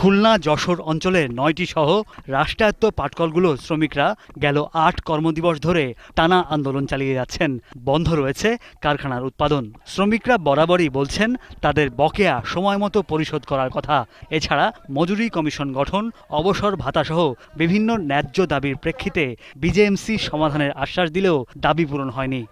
খুলনা যশোর অঞ্চলে নয়টি সহ রাষ্ট্রায়ত্ত পাটকলগুলো শ্রমিকরা গেল আট কর্মদিবস ধরে টানা আন্দোলন চালিয়ে যাচ্ছেন বন্ধ রয়েছে কারখানার উৎপাদন শ্রমিকরা বরাবরই বলছেন তাদের বকেয়া সময় মতো পরিশোধ করার কথা এছাড়া মজুরি কমিশন গঠন অবসর ভাতা সহ বিভিন্ন ন্যায্য দাবির প্রেক্ষিতে বিজেএমসি সমাধানের আশ্বাস দিলেও দাবি পূরণ হয়নি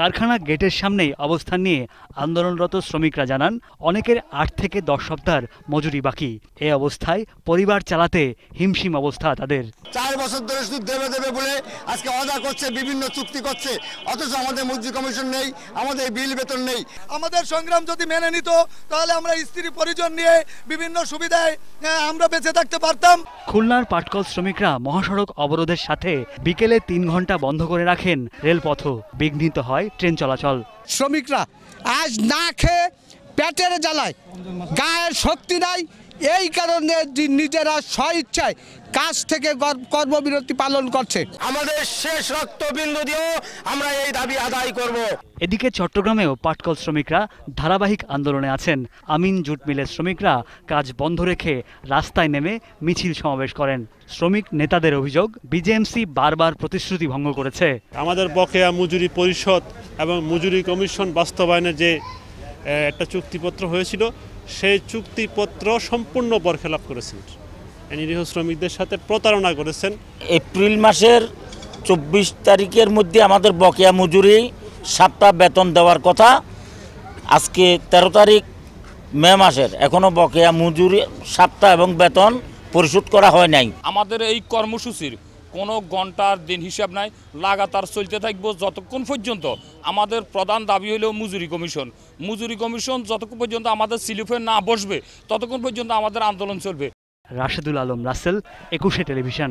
কারখানা গেটের সামনেই অবস্থান নিয়ে আন্দোলনরত শ্রমিকরা জানান অনেকের আট থেকে দশ সপ্তাহ মজুরি বাকি এ অবস্থায় পরিবার চালাতে হিমশিম অবস্থা তাদের চার বছর ধরে শুধু দেবে দেবে বলে আজকে অদা করছে বিভিন্ন চুক্তি করছে অথচ আমাদের মজুরি কমিশন নেই আমাদের বিল বেতন নেই আমাদের সংগ্রাম যদি মেনে নিত তাহলে আমরা স্ত্রী পরিজন নিয়ে বিভিন্ন সুবিধায় হ্যাঁ, আমরা বেঁচে থাকতে পারতাম খুলনার পাটকল শ্রমিকরা মহাসড়ক অবরোধের সাথে বিকেলে তিন ঘন্টা বন্ধ করে রাখেন রেলপথ বিঘ্নিত হয় ট্রেন চলাচল শ্রমিকরা আজ না খেয়ে পেটের জ্বালায় গায়ের শক্তি নাই এই কারণে নিজেরা স্বইচ্ছায় কাজ থেকে কর্মবিরতি পালন করছে আমাদের শেষ রক্তবিন্দু দিয়েও আমরা এই দাবি আদায় করব এদিকে চট্টগ্রামেও পাটকল শ্রমিকরা ধারাবাহিক আন্দোলনে আছেন আমিন জুট মিলের শ্রমিকরা কাজ বন্ধ রেখে রাস্তায় নেমে মিছিল সমাবেশ করেন শ্রমিক নেতাদের অভিযোগ বিজেএমসি বারবার প্রতিশ্রুতি ভঙ্গ করেছে আমাদের বকেয়া মজুরি পরিষদ এবং মজুরি কমিশন বাস্তবায়নের যে একটা চুক্তিপত্র হয়েছিল সেই চুক্তিপত্র সম্পূর্ণ বরখেলাপ করেছেন নিরীহ শ্রমিকদের সাথে প্রতারণা করেছেন এপ্রিল মাসের চব্বিশ তারিখের মধ্যে আমাদের বকেয়া মজুরি সাতটা বেতন দেওয়ার কথা আজকে ১৩ তারিখ মে মাসের এখনও বকেয়া মজুরি সাতটা এবং বেতন পরিশোধ করা হয় নাই আমাদের এই কর্মসূচির কোনো ঘন্টার দিন হিসাব নাই লাগাতার চলতে থাকবো যতক্ষণ পর্যন্ত আমাদের প্রধান দাবি হলো মজুরি কমিশন মজুরি কমিশন যতক্ষণ পর্যন্ত আমাদের সিলিফে না বসবে ততক্ষণ পর্যন্ত আমাদের আন্দোলন চলবে রাশেদুল আলম রাসেল একুশে টেলিভিশন